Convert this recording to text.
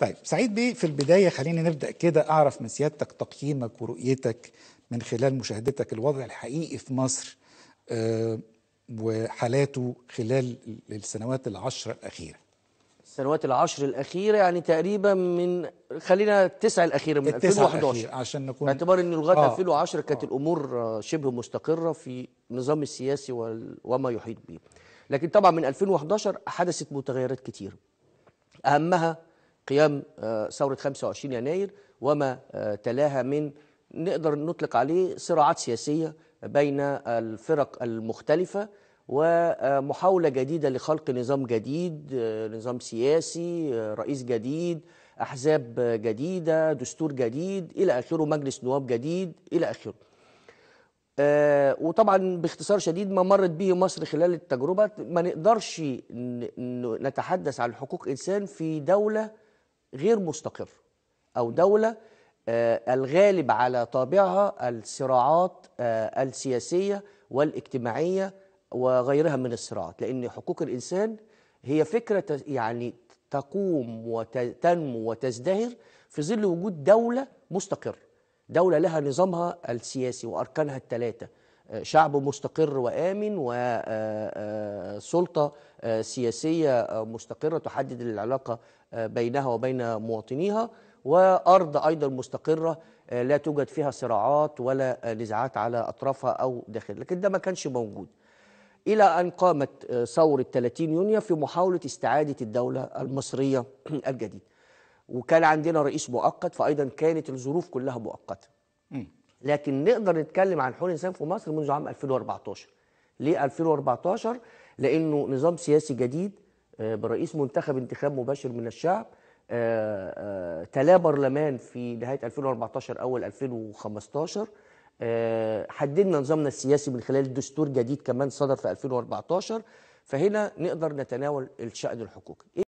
طيب سعيد بيه في البداية خلينا نبدأ كده أعرف من سيادتك تقييمك ورؤيتك من خلال مشاهدتك الوضع الحقيقي في مصر آه، وحالاته خلال السنوات العشر الأخيرة السنوات العشر الأخيرة يعني تقريبا من خلينا التسع الأخيرة من التسع 2011 الأخير عشان نكون باعتبار أن لغاية آه 2010 كانت آه الأمور شبه مستقرة في النظام السياسي وما يحيط به لكن طبعا من 2011 حدثت متغيرات كتير أهمها قيام آه، ثورة 25 يناير وما آه، تلاها من نقدر نطلق عليه صراعات سياسية بين آه، الفرق المختلفة ومحاولة جديدة لخلق نظام جديد نظام سياسي رئيس جديد أحزاب جديدة دستور جديد إلى آخره مجلس نواب جديد إلى آخره وطبعا باختصار شديد ما مرت به مصر خلال التجربة ما نقدرش نتحدث عن حقوق إنسان في دولة غير مستقر أو دولة آه، الغالب على طابعها الصراعات آه، السياسية والاجتماعية وغيرها من الصراعات لأن حقوق الإنسان هي فكرة يعني تقوم وتنمو وتزدهر في ظل وجود دولة مستقرة دولة لها نظامها السياسي وأركانها الثلاثة شعب مستقر وامن وسلطه آه، آه، آه، سياسيه مستقره تحدد العلاقه بينها وبين مواطنيها وارض ايضا مستقره لا توجد فيها صراعات ولا نزاعات على اطرافها او داخلها لكن ده ما كانش موجود الى ان قامت ثوره 30 يونيو في محاوله استعاده الدوله المصريه الجديده وكان عندنا رئيس مؤقت فايضا كانت الظروف كلها مؤقته لكن نقدر نتكلم عن حقوق الانسان في مصر منذ عام 2014 ليه 2014 لانه نظام سياسي جديد آه، برئيس منتخب انتخاب مباشر من الشعب آه، آه، تلا برلمان في نهايه 2014 اول 2015 حددنا نظامنا السياسي من خلال دستور جديد كمان صدر في 2014 فهنا نقدر نتناول الشأن الحقوقي